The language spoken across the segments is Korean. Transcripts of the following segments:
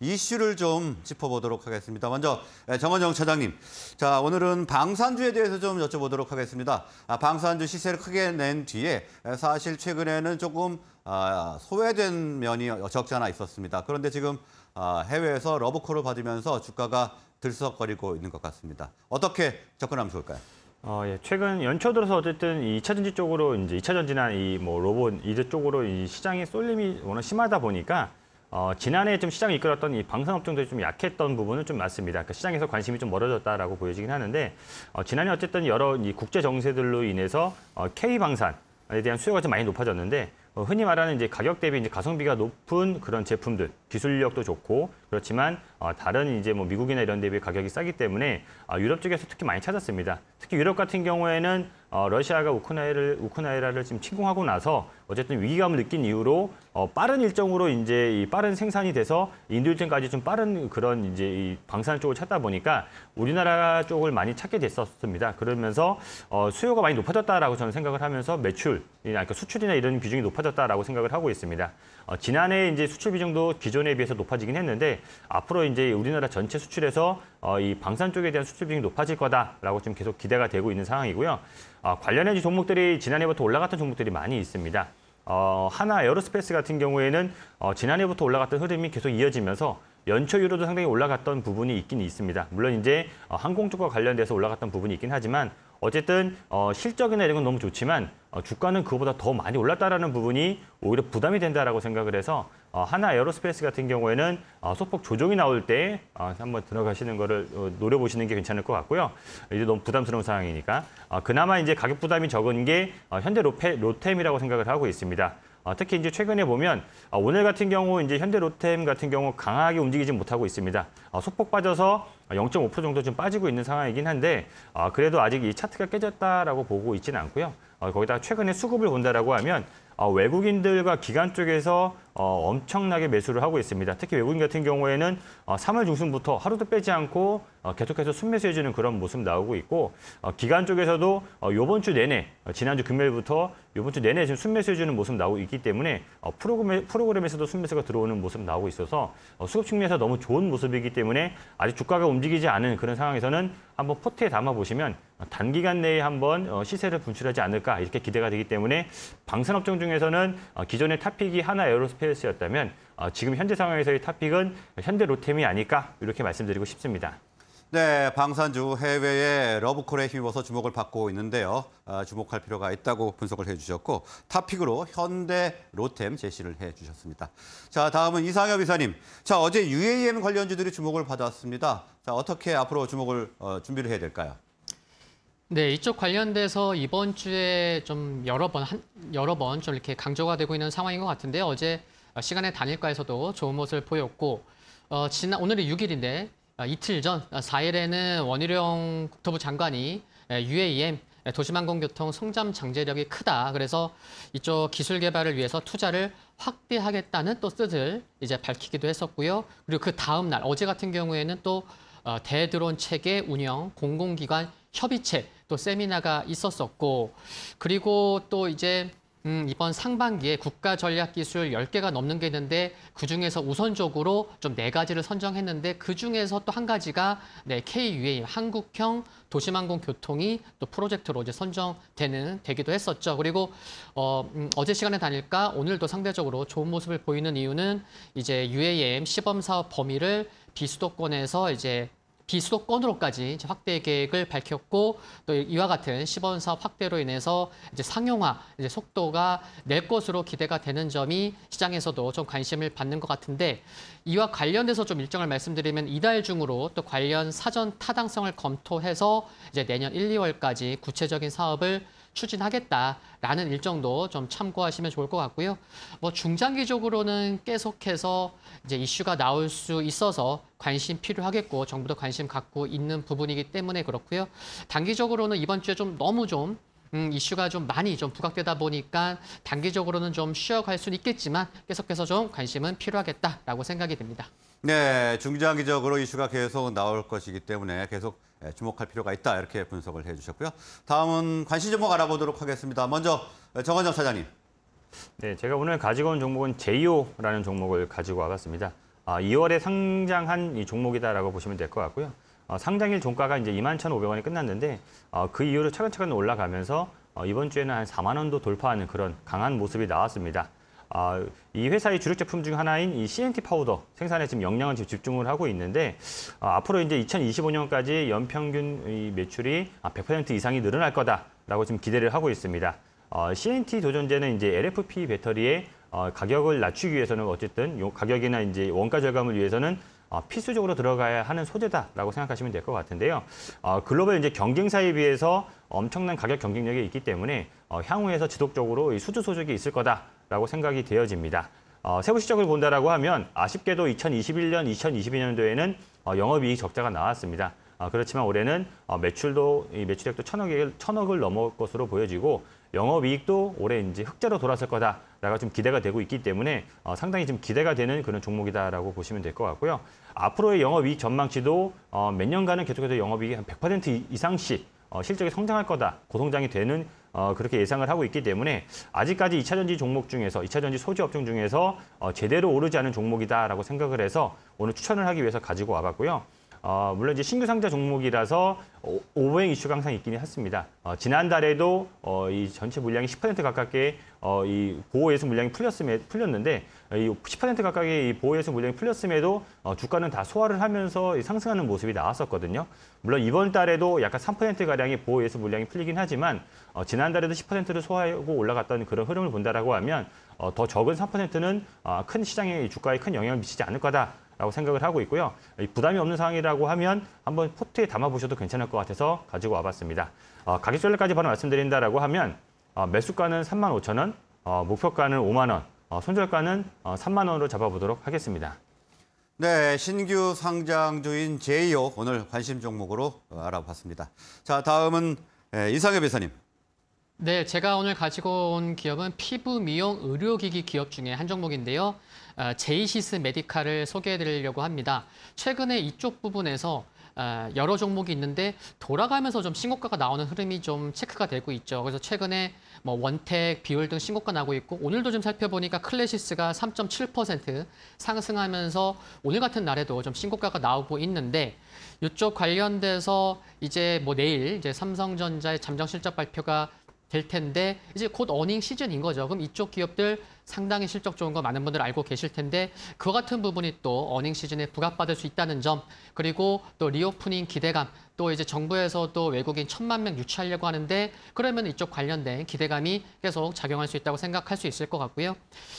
이슈를 좀 짚어보도록 하겠습니다. 먼저 예, 정원영 차장님, 자 오늘은 방산주에 대해서 좀 여쭤보도록 하겠습니다. 아, 방산주 시세를 크게 낸 뒤에 예, 사실 최근에는 조금 아, 소외된 면이 적지 않아 있었습니다. 그런데 지금 아, 해외에서 러브콜을 받으면서 주가가 들썩거리고 있는 것 같습니다. 어떻게 접근하면 좋을까요? 어, 예. 최근 연초 들어서 어쨌든 이차 전지 쪽으로 이제 이차 전지나 이 뭐 로봇 이제 쪽으로 이 시장의 쏠림이 워낙 심하다 보니까 어, 지난해 좀 시장을 이끌었던 이 방산업종들이 좀 약했던 부분은 좀맞습니다 그러니까 시장에서 관심이 좀 멀어졌다라고 보여지긴 하는데 어, 지난해 어쨌든 여러 이 국제 정세들로 인해서 어, K 방산에 대한 수요가 좀 많이 높아졌는데 어, 흔히 말하는 이제 가격 대비 이제 가성비가 높은 그런 제품들 기술력도 좋고 그렇지만 어, 다른 이제 뭐 미국이나 이런 데 비해 가격이 싸기 때문에 어, 유럽 쪽에서 특히 많이 찾았습니다. 특히 유럽 같은 경우에는 어, 러시아가 우크라이나를 우크라이나를 지금 침공하고 나서 어쨌든 위기감을 느낀 이후로 어, 빠른 일정으로 이제 이 빠른 생산이 돼서 인도 일정까지 좀 빠른 그런 이제 이 방산 쪽을 찾다 보니까 우리나라 쪽을 많이 찾게 됐었습니다. 그러면서 어, 수요가 많이 높아졌다라고 저는 생각을 하면서 매출, 그러니까 수출이나 이런 비중이 높아졌다라고 생각을 하고 있습니다. 어, 지난해 이제 수출 비중도 기존에 비해서 높아지긴 했는데 앞으로 이제 우리나라 전체 수출에서 어, 이 방산 쪽에 대한 수출 비중이 높아질 거다라고 지금 계속 기대가 되고 있는 상황이고요. 어, 관련해진 종목들이 지난해부터 올라갔던 종목들이 많이 있습니다. 어, 하나 에어로스페이스 같은 경우에는 어, 지난해부터 올라갔던 흐름이 계속 이어지면서 연초유로도 상당히 올라갔던 부분이 있긴 있습니다. 물론 이제 어, 항공 쪽과 관련돼서 올라갔던 부분이 있긴 하지만 어쨌든 어, 실적이나 이런 건 너무 좋지만 어, 주가는 그보다 더 많이 올랐다라는 부분이 오히려 부담이 된다라고 생각을 해서 어, 하나 에어로스페이스 같은 경우에는 어, 소폭 조정이 나올 때 한번 들어가시는 거를 노려보시는 게 괜찮을 것 같고요. 이제 너무 부담스러운 상황이니까 그나마 이제 가격 부담이 적은 게 현대 로템이라고 생각을 하고 있습니다. 특히 이제 최근에 보면 오늘 같은 경우 이제 현대로템 같은 경우 강하게 움직이지 못하고 있습니다. 소폭 빠져서 0.5% 정도 좀 빠지고 있는 상황이긴 한데 그래도 아직 이 차트가 깨졌다라고 보고 있지는 않고요. 어, 거기다 최근에 수급을 본다라고 하면 어, 외국인들과 기관 쪽에서 어, 엄청나게 매수를 하고 있습니다. 특히 외국인 같은 경우에는 3월 어, 중순부터 하루도 빼지 않고 계속해서 순매수해주는 그런 모습 나오고 있고 기관 쪽에서도 어, 이번 주 내내 지난주 금요일부터 이번 주 내내 지금 순매수해주는 모습 나오고 있기 때문에 프로그램, 에서도 순매수가 들어오는 모습 나오고 있어서 수급 측면에서 너무 좋은 모습이기 때문에 아직 주가가 움직이지 않은 그런 상황에서는 한번 포트에 담아보시면 단기간 내에 한번 시세를 분출하지 않을까 이렇게 기대가 되기 때문에 방산업종 중 중에서는 어, 기존의 탑픽이 하나 에어로스페이스였다면 어, 지금 현재 상황에서의 탑픽은 현대 로템이 아닐까 이렇게 말씀드리고 싶습니다. 네, 방산주 해외의 러브콜에 힘입어서 주목을 받고 있는데요. 아, 주목할 필요가 있다고 분석을 해주셨고 탑픽으로 현대 로템 제시를 해주셨습니다. 자, 다음은 이상엽 이사님. 자, 어제 UAM 관련주들이 주목을 받았습니다. 자, 어떻게 앞으로 주목을 어, 준비를 해야 될까요? 네, 이쪽 관련돼서 이번 주에 좀 여러 번, 한, 여러 번 좀 이렇게 강조가 되고 있는 상황인 것 같은데 어제 시간의 단일가에서도 좋은 모습을 보였고 어, 지난 오늘이 6일인데 어, 이틀 전 4일에는 어, 원희룡 국토부 장관이 UAM 도시망공교통 성장 장재력이 크다. 그래서 이쪽 기술 개발을 위해서 투자를 확대하겠다는 또 뜻을 이제 밝히기도 했었고요. 그리고 그 다음 날 어제 같은 경우에는 또 어, 대드론 체계 운영 공공기관 협의체 또 세미나가 있었었고 그리고 또 이제 음, 이번 상반기에 국가 전략 기술 10개가 넘는 게 있는데 그중에서 우선적으로 좀 네 가지를 선정했는데 그중에서 또 한 가지가 네, KUA 한국형 도시항공 교통이 또 프로젝트로 이제 선정되는 되기도 했었죠. 그리고 어, 음, 어제 시간에 다닐까 오늘도 상대적으로 좋은 모습을 보이는 이유는 이제 UAM 시범 사업 범위를 비수도권에서 이제 비수도권으로까지 이제 확대 계획을 밝혔고 또 이와 같은 시범 사업 확대로 인해서 이제 상용화 이제 속도가 낼 것으로 기대가 되는 점이 시장에서도 좀 관심을 받는 것 같은데 이와 관련돼서 좀 일정을 말씀드리면 이달 중으로 또 관련 사전 타당성을 검토해서 이제 내년 1, 2월까지 구체적인 사업을 추진하겠다라는 일정도 좀 참고하시면 좋을 것 같고요. 뭐 중장기적으로는 계속해서 이제 이슈가 나올 수 있어서 관심 필요하겠고 정부도 관심 갖고 있는 부분이기 때문에 그렇고요. 단기적으로는 이번 주에 좀 너무 좀 음, 이슈가 좀 많이 좀 부각되다 보니까 단기적으로는 좀 쉬어갈 수는 있겠지만 계속해서 좀 관심은 필요하겠다라고 생각이 듭니다 네, 중장기적으로 이슈가 계속 나올 것이기 때문에 계속 예, 주목할 필요가 있다 이렇게 분석을 해주셨고요. 다음은 관심 종목 알아보도록 하겠습니다. 먼저 예, 정원정 차장님. 네, 제가 오늘 가지고 온 종목은 제이오라는 종목을 가지고 와봤습니다. 2월에 아, 상장한 이 종목이다라고 보시면 될 것 같고요. 어, 상장일 종가가 이제 21,500원이 끝났는데 어, 그 이후로 차근차근 올라가면서 어, 이번 주에는 한 4만 원도 돌파하는 그런 강한 모습이 나왔습니다. 아, 이 회사의 주력 제품 중 하나인 이 CNT 파우더 생산에 지금 역량을 지금 집중을 하고 있는데 아, 앞으로 이제 2025년까지 연평균 매출이 100% 아, 이상이 늘어날 거다라고 지금 기대를 하고 있습니다. 어, CNT 도전제는 이제 LFP 배터리에 어, 가격을 낮추기 위해서는 어쨌든 요 가격이나 이제 원가 절감을 위해서는 어, 필수적으로 들어가야 하는 소재다라고 생각하시면 될 것 같은데요. 어, 글로벌 이제 경쟁사에 비해서 엄청난 가격 경쟁력이 있기 때문에 어, 향후에서 지속적으로 이 수주 소득이 있을 거다라고 생각이 되어집니다. 어, 세부 시적을 본다라고 하면 아쉽게도 2021년, 2022년도에는 어, 영업이익 적자가 나왔습니다. 아, 그렇지만 올해는 어, 매출도 이 매출액도 천억을 천억을 넘을 것으로 보여지고 영업이익도 올해 이제 흑자로 돌아설 거다 내가 좀 기대가 되고 있기 때문에 어, 상당히 좀 기대가 되는 그런 종목이다라고 보시면 될 것 같고요. 앞으로의 영업이익 전망치도 어, 몇 년간은 계속해서 영업이익이 한 100% 이상씩 어, 실적이 성장할 거다, 고성장이 되는 어, 그렇게 예상을 하고 있기 때문에 아직까지 2차전지 종목 중에서 2차전지 소재 업종 중에서 어, 제대로 오르지 않은 종목이다라고 생각을 해서 오늘 추천을 하기 위해서 가지고 와봤고요. 어, 물론 이제 신규 상자 종목이라서 오버행 이슈가 항상 있기는 했습니다. 어, 지난달에도 어, 이 전체 물량이 10% 가깝게 어, 이 보호예수 물량이 풀렸음에, 풀렸는데 이 10% 가깝게 이 보호예수 물량이 풀렸음에도 어, 주가는 다 소화를 하면서 상승하는 모습이 나왔었거든요. 물론 이번 달에도 약간 3%가량의 보호예수 물량이 풀리긴 하지만 어, 지난달에도 10%를 소화하고 올라갔던 그런 흐름을 본다라고 하면 어, 더 적은 3%는 어, 아, 큰 시장의 주가에 큰 영향을 미치지 않을 거다. 라고 생각을 하고 있고요. 부담이 없는 상황이라고 하면 한번 포트에 담아보셔도 괜찮을 것 같아서 가지고 와봤습니다. 어, 가격 전략까지 바로 말씀드린다라고 하면 어, 매수가는 3만 5천 원, 어, 목표가는 5만 원, 어, 손절가는 어, 3만 원으로 잡아보도록 하겠습니다. 네, 신규 상장주인 제이오 오늘 관심 종목으로 어, 알아봤습니다. 자, 다음은 예, 이상엽 회사님 네, 제가 오늘 가지고 온 기업은 피부 미용 의료기기 기업 중에 한 종목인데요. 어, 제이시스 메디칼을 소개해드리려고 합니다. 최근에 이쪽 부분에서 어, 여러 종목이 있는데 돌아가면서 좀 신고가가 나오는 흐름이 좀 체크가 되고 있죠. 그래서 최근에 뭐 원택, 비율 등 신고가 나고 있고 오늘도 좀 살펴보니까 클래시스가 3.7% 상승하면서 오늘 같은 날에도 좀 신고가가 나오고 있는데 이쪽 관련돼서 이제 뭐 내일 이제 삼성전자의 잠정 실적 발표가 될 텐데 이제 곧 어닝 시즌인 거죠. 그럼 이쪽 기업들 상당히 실적 좋은 거 많은 분들 알고 계실 텐데 그와 같은 부분이 또 어닝 시즌에 부각받을 수 있다는 점 그리고 또 리오프닝 기대감 또 이제 정부에서 도 외국인 천만 명 유치하려고 하는데 그러면 이쪽 관련된 기대감이 계속 작용할 수 있다고 생각할 수 있을 것 같고요.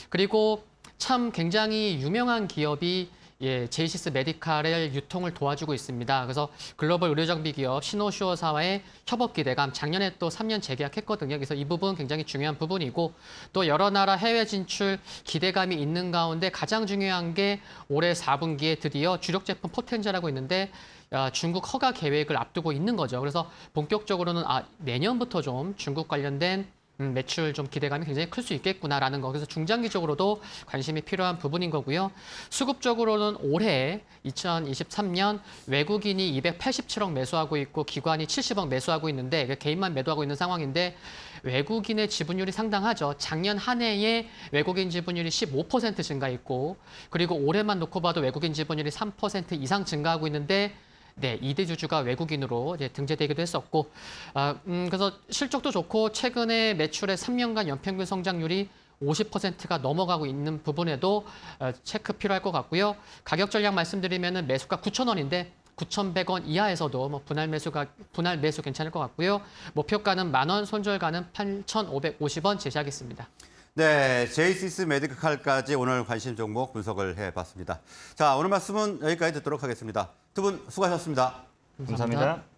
그리고 참 굉장히 유명한 기업이 예, 제이시스 메디칼의 유통을 도와주고 있습니다. 그래서 글로벌 의료장비 기업 신호슈어사와의 협업 기대감 작년에 또 3년 재계약했거든요. 그래서 이 부분 굉장히 중요한 부분이고 또 여러 나라 해외 진출 기대감이 있는 가운데 가장 중요한 게 올해 4분기에 드디어 주력 제품 포텐자라고 있는데 아, 중국 허가 계획을 앞두고 있는 거죠. 그래서 본격적으로는 아, 내년부터 좀 중국 관련된 음, 매출 좀 기대감이 굉장히 클 수 있겠구나라는 거. 그래서 중장기적으로도 관심이 필요한 부분인 거고요. 수급적으로는 올해 2023년 외국인이 287억 매수하고 있고 기관이 70억 매수하고 있는데 그 개인만 매도하고 있는 상황인데 외국인의 지분율이 상당하죠. 작년 한 해에 외국인 지분율이 15% 증가했고 그리고 올해만 놓고 봐도 외국인 지분율이 3% 이상 증가하고 있는데 네, 2대 주주가 외국인으로 이제 등재되기도 했었고 아, 음, 그래서 실적도 좋고 최근에 매출의 3년간 연평균 성장률이 50%가 넘어가고 있는 부분에도 어, 체크 필요할 것 같고요. 가격 전략 말씀드리면 매수가 9,000원인데 9,100원 이하에서도 뭐 분할 매수가 분할 매수 괜찮을 것 같고요. 목표가는 만 원, 손절가는 8,550원 제시하겠습니다. 네, j c 시스 메디칼까지 오늘 관심 종목 분석을 해봤습니다. 자, 오늘 말씀은 여기까지 듣도록 하겠습니다. 두분 수고하셨습니다 감사합니다. 감사합니다.